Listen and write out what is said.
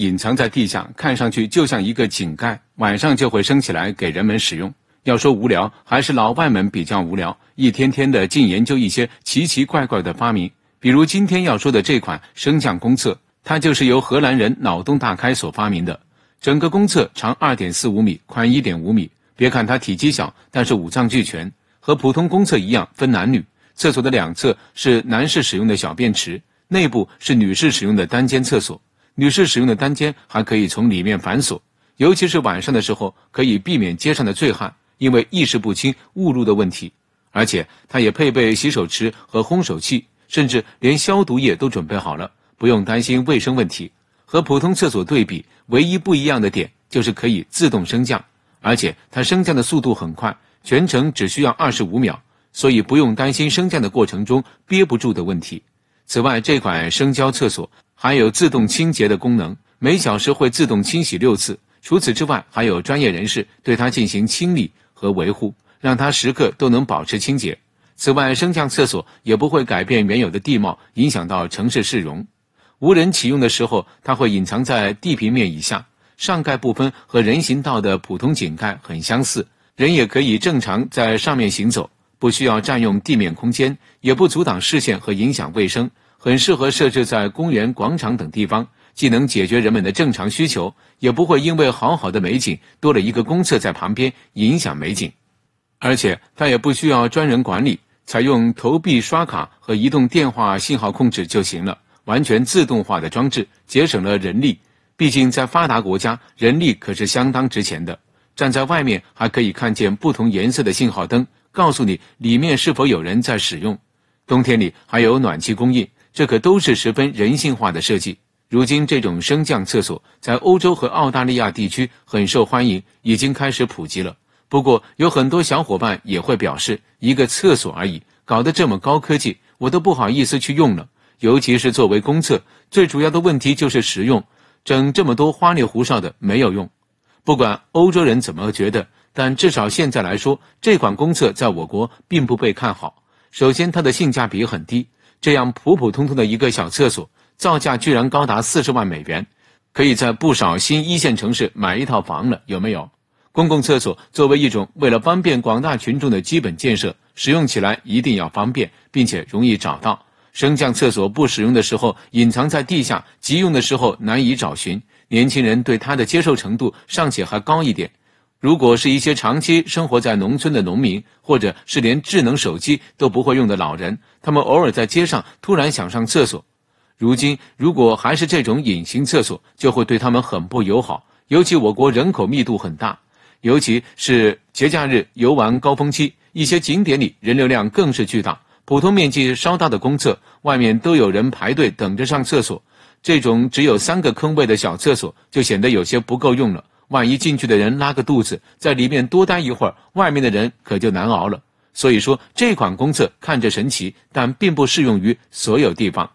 隐藏在地下，看上去就像一个井盖，晚上就会升起来给人们使用。要说无聊，还是老外们比较无聊，一天天的净研究一些奇奇怪怪的发明。比如今天要说的这款升降公厕，它就是由荷兰人脑洞大开所发明的。整个公厕长二点四五米，宽一点五米。别看它体积小，但是五脏俱全，和普通公厕一样分男女。厕所的两侧是男士使用的小便池，内部是女士使用的单间厕所。女士使用的单间还可以从里面反锁，尤其是晚上的时候，可以避免街上的醉汉因为意识不清误入的问题。而且它也配备洗手池和烘手器，甚至连消毒液都准备好了，不用担心卫生问题。和普通厕所对比，唯一不一样的点就是可以自动升降，而且它升降的速度很快，全程只需要二十五秒，所以不用担心升降的过程中憋不住的问题。此外，这款升降厕所。还有自动清洁的功能，每小时会自动清洗六次。除此之外，还有专业人士对它进行清理和维护，让它时刻都能保持清洁。此外，升降厕所也不会改变原有的地貌，影响到城市市容。无人启用的时候，它会隐藏在地平面以下，上盖部分和人行道的普通井盖很相似，人也可以正常在上面行走，不需要占用地面空间，也不阻挡视线和影响卫生。很适合设置在公园、广场等地方，既能解决人们的正常需求，也不会因为好好的美景多了一个公厕在旁边影响美景。而且它也不需要专人管理，采用投币、刷卡和移动电话信号控制就行了，完全自动化的装置，节省了人力。毕竟在发达国家，人力可是相当值钱的。站在外面还可以看见不同颜色的信号灯，告诉你里面是否有人在使用。冬天里还有暖气供应。这可都是十分人性化的设计。如今，这种升降厕所在欧洲和澳大利亚地区很受欢迎，已经开始普及了。不过，有很多小伙伴也会表示：“一个厕所而已，搞得这么高科技，我都不好意思去用了。”尤其是作为公厕，最主要的问题就是实用，整这么多花里胡哨的没有用。不管欧洲人怎么觉得，但至少现在来说，这款公厕在我国并不被看好。首先，它的性价比很低。这样普普通通的一个小厕所，造价居然高达四十万美元，可以在不少新一线城市买一套房了，有没有？公共厕所作为一种为了方便广大群众的基本建设，使用起来一定要方便，并且容易找到。升降厕所不使用的时候隐藏在地下，急用的时候难以找寻。年轻人对它的接受程度尚且还高一点。如果是一些长期生活在农村的农民，或者是连智能手机都不会用的老人，他们偶尔在街上突然想上厕所，如今如果还是这种隐形厕所，就会对他们很不友好。尤其我国人口密度很大，尤其是节假日游玩高峰期，一些景点里人流量更是巨大。普通面积稍大的公厕外面都有人排队等着上厕所，这种只有三个坑位的小厕所就显得有些不够用了。万一进去的人拉个肚子，在里面多待一会儿，外面的人可就难熬了。所以说，这款公厕看着神奇，但并不适用于所有地方。